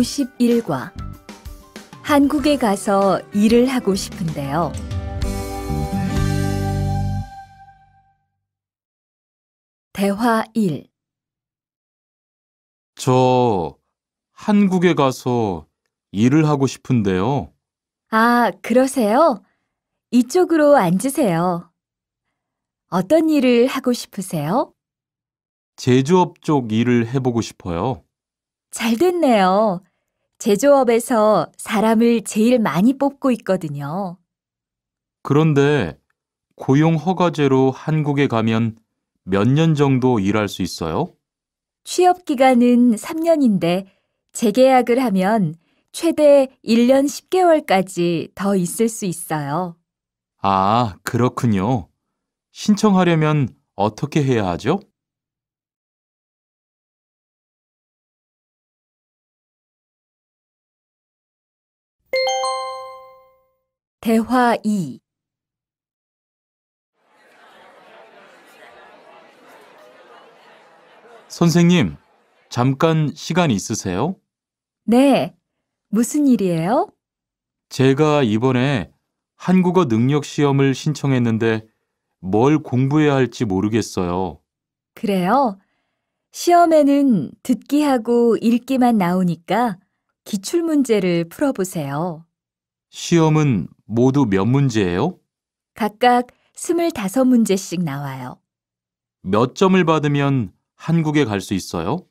51과 한국에 가서 일을 하고 싶은데요. 대화 1. 저 한국에 가서 일을 하고 싶은데요. 아, 그러세요? 이쪽으로 앉으세요. 어떤 일을 하고 싶으세요? 제조업 쪽 일을 해보고 싶어요. 잘 됐네요. 제조업에서 사람을 제일 많이 뽑고 있거든요. 그런데 고용 허가제로 한국에 가면 몇 년 정도 일할 수 있어요? 취업 기간은 3년인데 재계약을 하면 최대 1년 10개월까지 더 있을 수 있어요. 아, 그렇군요. 신청하려면 어떻게 해야 하죠? 대화 2 선생님, 잠깐 시간 있으세요? 네. 무슨 일이에요? 제가 이번에 한국어 능력 시험을 신청했는데 뭘 공부해야 할지 모르겠어요. 그래요? 시험에는 듣기하고 읽기만 나오니까 기출문제를 풀어보세요. 시험은 모두 몇 문제예요? 각각 25문제씩 나와요. 몇 점을 받으면 한국에 갈 수 있어요?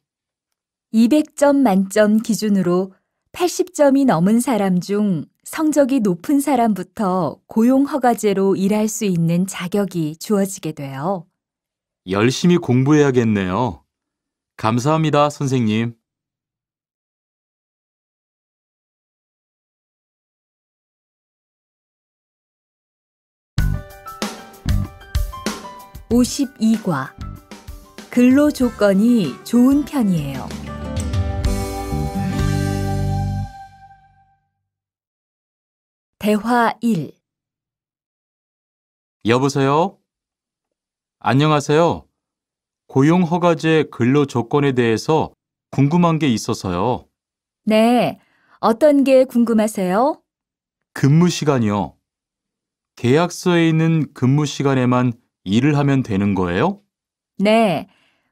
200점 만점 기준으로 80점이 넘은 사람 중 성적이 높은 사람부터 고용 허가제로 일할 수 있는 자격이 주어지게 돼요. 열심히 공부해야겠네요. 감사합니다, 선생님. 52과 근로 조건이 좋은 편이에요. 대화 1 여보세요? 안녕하세요. 고용 허가제 근로 조건에 대해서 궁금한 게 있어서요. 네. 어떤 게 궁금하세요? 근무 시간이요. 계약서에 있는 근무 시간에만 일을 하면 되는 거예요? 네.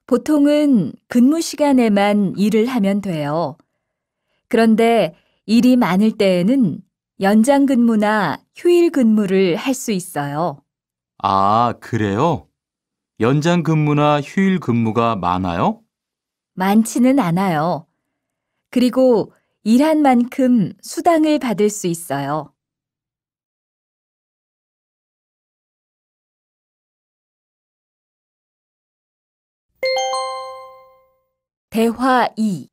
보통은 근무 시간에만 일을 하면 돼요. 그런데 일이 많을 때에는 연장 근무나 휴일 근무를 할 수 있어요. 아, 그래요? 연장 근무나 휴일 근무가 많아요? 많지는 않아요. 그리고 일한 만큼 수당을 받을 수 있어요. 대화 2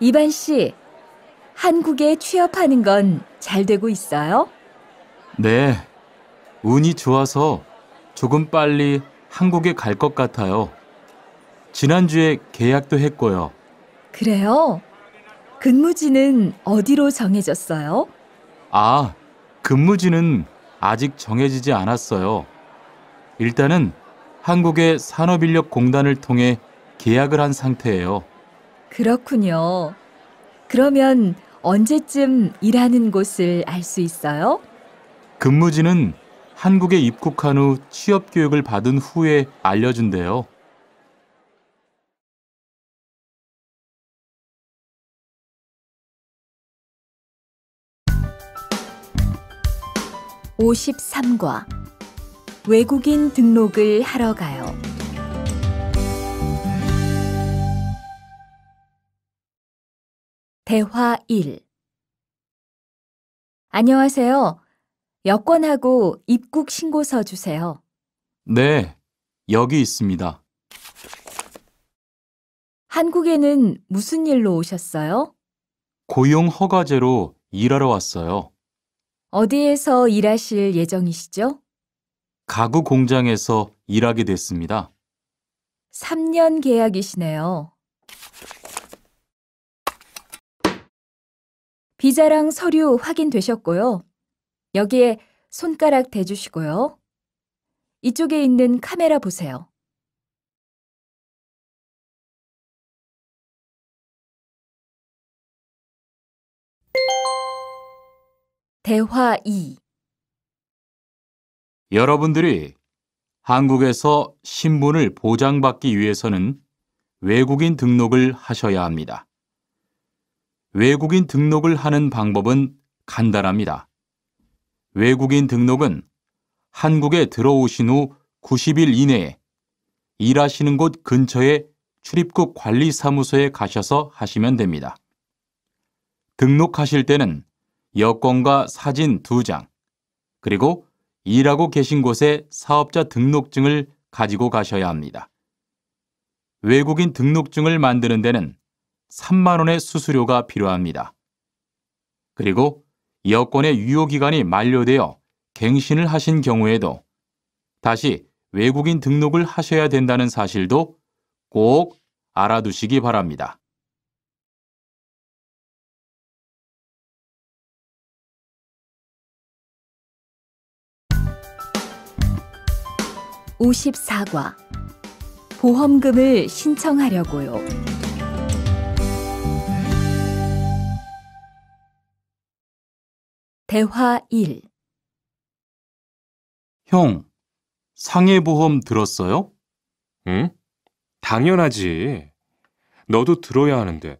이반 씨, 한국에 취업하는 건 잘 되고 있어요? 네, 운이 좋아서 조금 빨리 한국에 갈 것 같아요. 지난주에 계약도 했고요. 그래요? 근무지는 어디로 정해졌어요? 아, 근무지는 아직 정해지지 않았어요. 일단은 한국의 산업인력공단을 통해 계약을 한 상태예요. 그렇군요. 그러면 언제쯤 일하는 곳을 알 수 있어요? 근무지는 한국에 입국한 후 취업 교육을 받은 후에 알려준대요. 오십과 외국인 등록을 하러 가요. 대화 1 안녕하세요. 여권하고 입국 신고서 주세요. 네, 여기 있습니다. 한국에는 무슨 일로 오셨어요? 고용 허가제로 일하러 왔어요. 어디에서 일하실 예정이시죠? 가구 공장에서 일하게 됐습니다. 3년 계약이시네요. 비자랑 서류 확인되셨고요. 여기에 손가락 대주시고요. 이쪽에 있는 카메라 보세요. 대화 2 여러분들이 한국에서 신분을 보장받기 위해서는 외국인 등록을 하셔야 합니다. 외국인 등록을 하는 방법은 간단합니다. 외국인 등록은 한국에 들어오신 후 90일 이내에 일하시는 곳근처에 출입국 관리사무소에 가셔서 하시면 됩니다. 등록하실 때는 여권과 사진 두 장 그리고 일하고 계신 곳에 사업자 등록증을 가지고 가셔야 합니다. 외국인 등록증을 만드는 데는 3만 원의 수수료가 필요합니다. 그리고 여권의 유효기간이 만료되어 갱신을 하신 경우에도 다시 외국인 등록을 하셔야 된다는 사실도 꼭 알아두시기 바랍니다. 54과 보험금을 신청하려고요. 대화 1 형, 상해보험 들었어요? 응? 당연하지. 너도 들어야 하는데.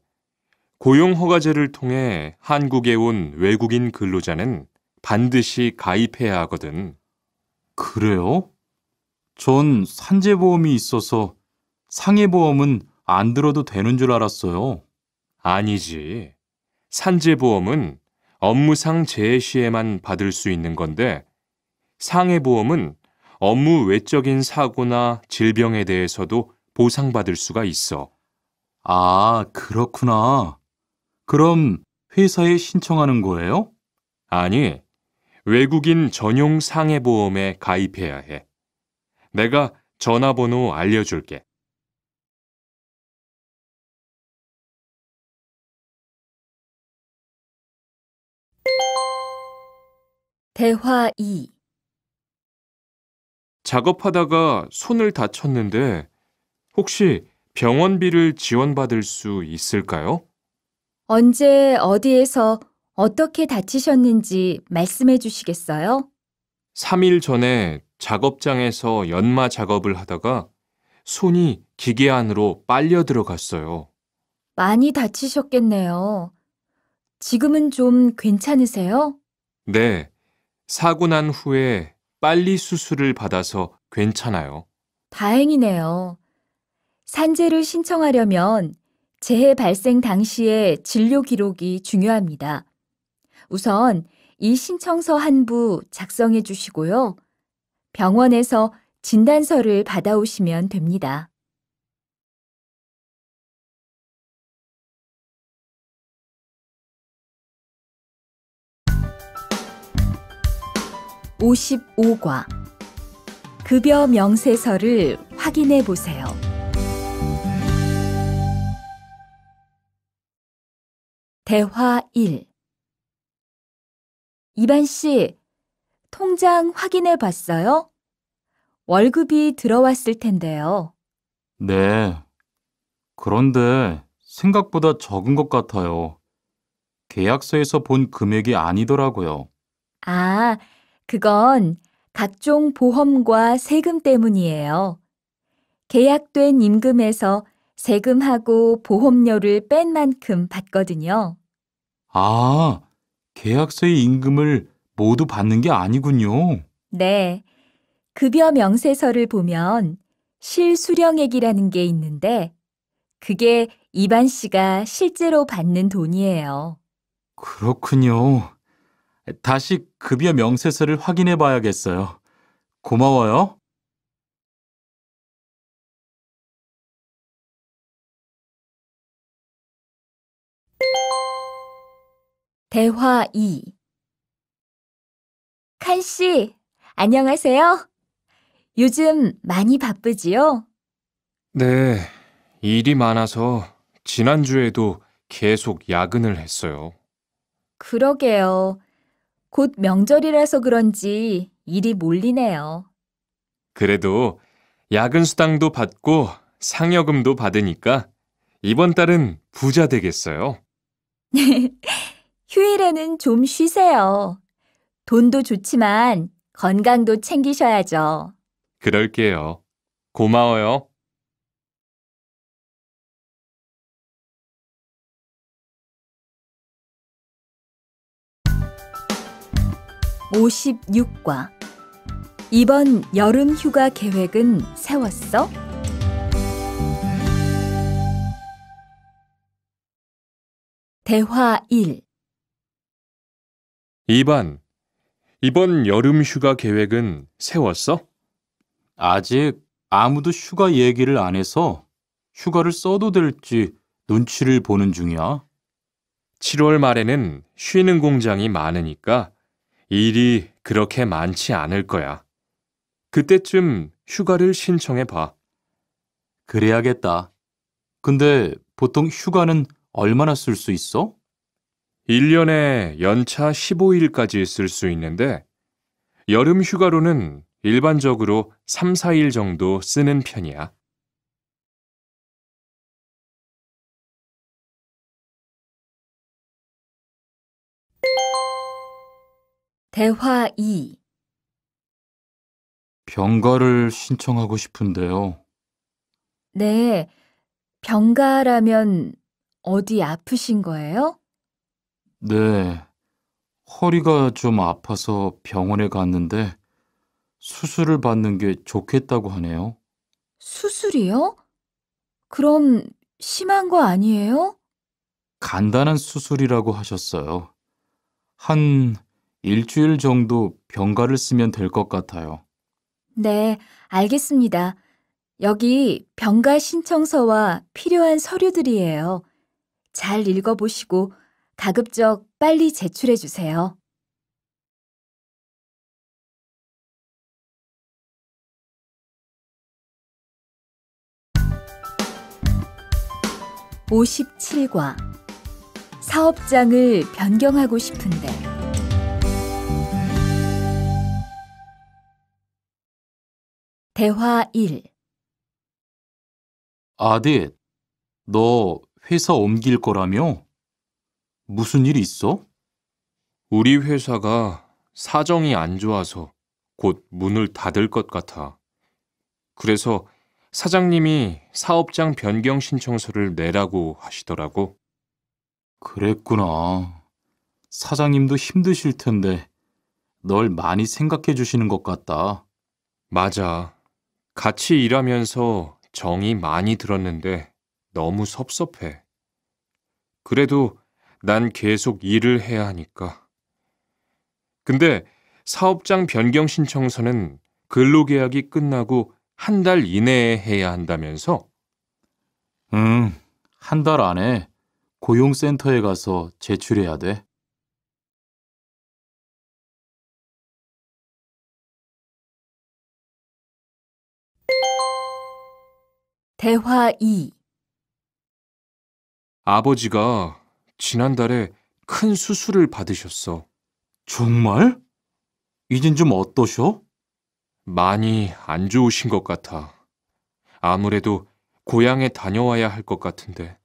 고용허가제를 통해 한국에 온 외국인 근로자는 반드시 가입해야 하거든. 그래요? 전 산재보험이 있어서 상해보험은 안 들어도 되는 줄 알았어요. 아니지. 산재보험은 업무상 재해 시에만 받을 수 있는 건데 상해보험은 업무 외적인 사고나 질병에 대해서도 보상받을 수가 있어. 아, 그렇구나. 그럼 회사에 신청하는 거예요? 아니, 외국인 전용 상해보험에 가입해야 해. 내가 전화번호 알려줄게. 대화 2 작업하다가 손을 다쳤는데 혹시 병원비를 지원받을 수 있을까요? 언제 어디에서 어떻게 다치셨는지 말씀해 주시겠어요? 3일 전에 작업장에서 연마 작업을 하다가 손이 기계 안으로 빨려 들어갔어요. 많이 다치셨겠네요. 지금은 좀 괜찮으세요? 네. 사고 난 후에 빨리 수술을 받아서 괜찮아요. 다행이네요. 산재를 신청하려면 재해 발생 당시의 진료 기록이 중요합니다. 우선 이 신청서 한 부 작성해 주시고요. 병원에서 진단서를 받아오시면 됩니다. (55과) 급여 명세서를 확인해 보세요. 대화 1 이반 씨, 통장 확인해 봤어요? 월급이 들어왔을 텐데요. 네. 그런데 생각보다 적은 것 같아요. 계약서에서 본 금액이 아니더라고요. 아, 그건 각종 보험과 세금 때문이에요. 계약된 임금에서 세금하고 보험료를 뺀 만큼 받거든요. 아, 계약서의 임금을 모두 받는 게 아니군요. 네. 급여 명세서를 보면 실수령액이라는 게 있는데 그게 이반 씨가 실제로 받는 돈이에요. 그렇군요. 다시 급여 명세서를 확인해 봐야겠어요. 고마워요. 대화 2칸 씨, 안녕하세요. 요즘 많이 바쁘지요? 네, 일이 많아서 지난주에도 계속 야근을 했어요. 그러게요. 곧 명절이라서 그런지 일이 몰리네요. 그래도 야근 수당도 받고 상여금도 받으니까 이번 달은 부자 되겠어요. 휴일에는 좀 쉬세요. 돈도 좋지만 건강도 챙기셔야죠. 그럴게요. 고마워요. 오십과 이번 여름 휴가 계획은 세웠어? 대화 1 2번 이번 여름 휴가 계획은 세웠어? 아직 아무도 휴가 얘기를 안 해서 휴가를 써도 될지 눈치를 보는 중이야. 7월 말에는 쉬는 공장이 많으니까 일이 그렇게 많지 않을 거야. 그때쯤 휴가를 신청해 봐. 그래야겠다. 근데 보통 휴가는 얼마나 쓸 수 있어? 1년에 연차 15일까지 쓸 수 있는데 여름 휴가로는 일반적으로 3, 4일 정도 쓰는 편이야. 대화 2 병가를 신청하고 싶은데요. 네, 병가라면 어디 아프신 거예요? 네. 허리가 좀 아파서 병원에 갔는데 수술을 받는 게 좋겠다고 하네요. 수술이요? 그럼 심한 거 아니에요? 간단한 수술이라고 하셨어요. 한 일주일 정도 병가를 쓰면 될 것 같아요. 네, 알겠습니다. 여기 병가 신청서와 필요한 서류들이에요. 잘 읽어보시고 가급적 빨리 제출해 주세요. 5 7과 사업장을 변경하고 싶은데 대화 1 아들, 너 회사 옮길 거라며? 무슨 일 있어? 우리 회사가 사정이 안 좋아서 곧 문을 닫을 것 같아. 그래서 사장님이 사업장 변경 신청서를 내라고 하시더라고. 그랬구나. 사장님도 힘드실 텐데 널 많이 생각해 주시는 것 같다. 맞아. 같이 일하면서 정이 많이 들었는데 너무 섭섭해. 그래도 난 계속 일을 해야 하니까. 근데 사업장 변경 신청서는 근로계약이 끝나고 한 달 이내에 해야 한다면서? 음, 한 달 안에 고용센터에 가서 제출해야 돼. 대화 2 아버지가 지난달에 큰 수술을 받으셨어. 정말? 이젠 좀 어떠셔? 많이 안 좋으신 것 같아. 아무래도 고향에 다녀와야 할 것 같은데.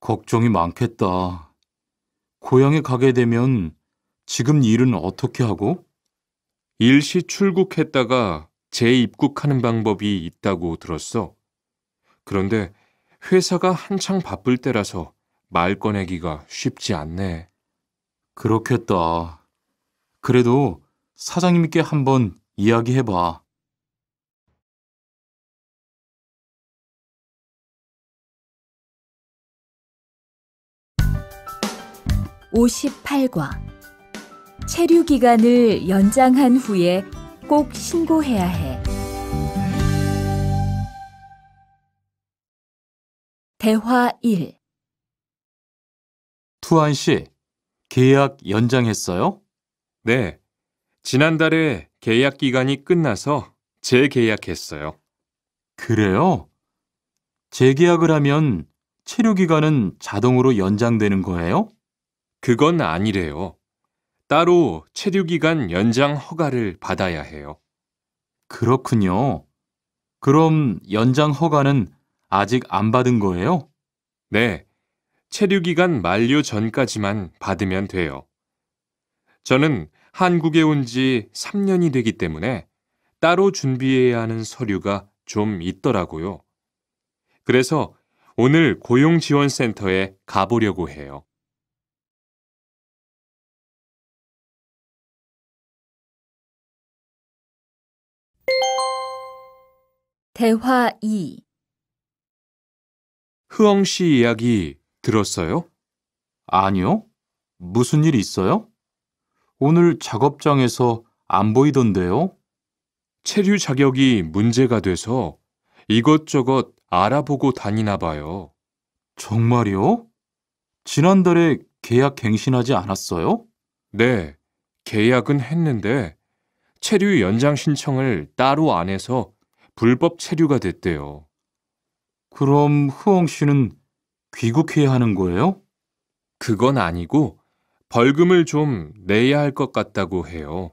걱정이 많겠다. 고향에 가게 되면 지금 일은 어떻게 하고? 일시 출국했다가 재입국하는 방법이 있다고 들었어. 그런데 회사가 한창 바쁠 때라서 말 꺼내기가 쉽지 않네. 그렇겠다. 그래도 사장님께 한번 이야기해봐. 5 8과 체류 기간을 연장한 후에 꼭 신고해야 해. 대화 1 수한 씨, 계약 연장했어요? 네. 지난달에 계약 기간이 끝나서 재계약했어요. 그래요? 재계약을 하면 체류 기간은 자동으로 연장되는 거예요? 그건 아니래요. 따로 체류 기간 연장 허가를 받아야 해요. 그렇군요. 그럼 연장 허가는 아직 안 받은 거예요? 네. 체류기간 만료 전까지만 받으면 돼요. 저는 한국에 온 지 3년이 되기 때문에 따로 준비해야 하는 서류가 좀 있더라고요. 그래서 오늘 고용지원센터에 가보려고 해요. 대화 2 흐엉 씨 이야기 들었어요? 아니요. 무슨 일 있어요? 오늘 작업장에서 안 보이던데요? 체류 자격이 문제가 돼서 이것저것 알아보고 다니나 봐요. 정말요 지난달에 계약 갱신하지 않았어요? 네, 계약은 했는데 체류 연장 신청을 따로 안 해서 불법 체류가 됐대요. 그럼 후엉 씨는 귀국해야 하는 거예요? 그건 아니고 벌금을 좀 내야 할 것 같다고 해요.